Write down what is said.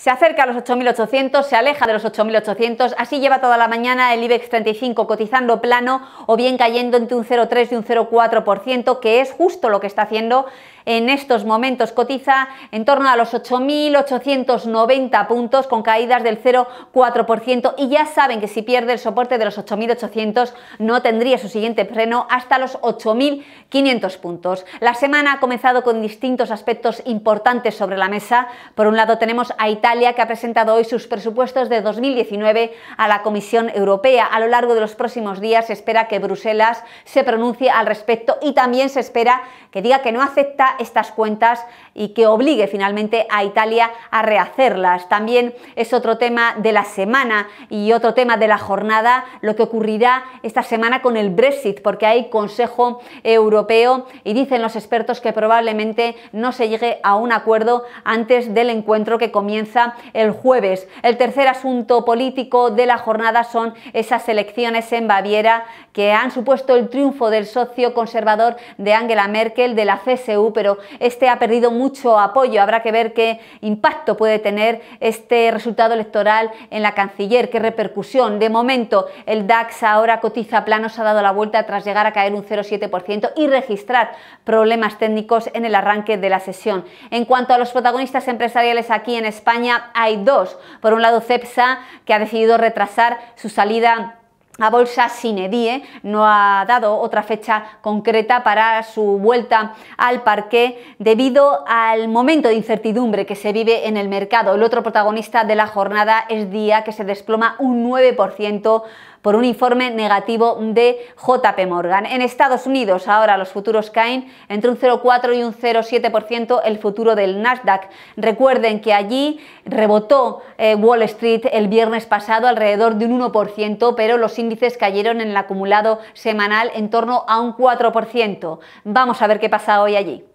Se acerca a los 8.800, se aleja de los 8.800, así lleva toda la mañana el IBEX 35 cotizando plano o bien cayendo entre un 0,3 y un 0,4%, que es justo lo que está haciendo en estos momentos cotiza en torno a los 8.890 puntos con caídas del 0,4% y ya saben que si pierde el soporte de los 8.800 no tendría su siguiente freno hasta los 8.500 puntos. La semana ha comenzado con distintos aspectos importantes sobre la mesa. Por un lado tenemos a Italia que ha presentado hoy sus presupuestos de 2019 a la Comisión Europea. A lo largo de los próximos días se espera que Bruselas se pronuncie al respecto y también se espera que diga que no acepta estas cuentas y que obligue finalmente a Italia a rehacerlas. También es otro tema de la semana y otro tema de la jornada lo que ocurrirá esta semana con el Brexit, porque hay Consejo Europeo y dicen los expertos que probablemente no se llegue a un acuerdo antes del encuentro que comienza el jueves. El tercer asunto político de la jornada son esas elecciones en Baviera que han supuesto el triunfo del socio conservador de Angela Merkel de la CSU pero este ha perdido mucho apoyo. Habrá que ver qué impacto puede tener este resultado electoral en la canciller, qué repercusión. De momento, el DAX ahora cotiza planos, ha dado la vuelta tras llegar a caer un 0,7% y registrar problemas técnicos en el arranque de la sesión. En cuanto a los protagonistas empresariales aquí en España, hay dos. Por un lado, CEPSA, que ha decidido retrasar su salida la bolsa Sinedie no ha dado otra fecha concreta para su vuelta al parque debido al momento de incertidumbre que se vive en el mercado. El otro protagonista de la jornada es Día, que se desploma un 9% por un informe negativo de JP Morgan. En Estados Unidos ahora los futuros caen entre un 0,4 y un 0,7% el futuro del Nasdaq. Recuerden que allí rebotó eh, Wall Street el viernes pasado alrededor de un 1%, pero los índices cayeron en el acumulado semanal en torno a un 4%. Vamos a ver qué pasa hoy allí.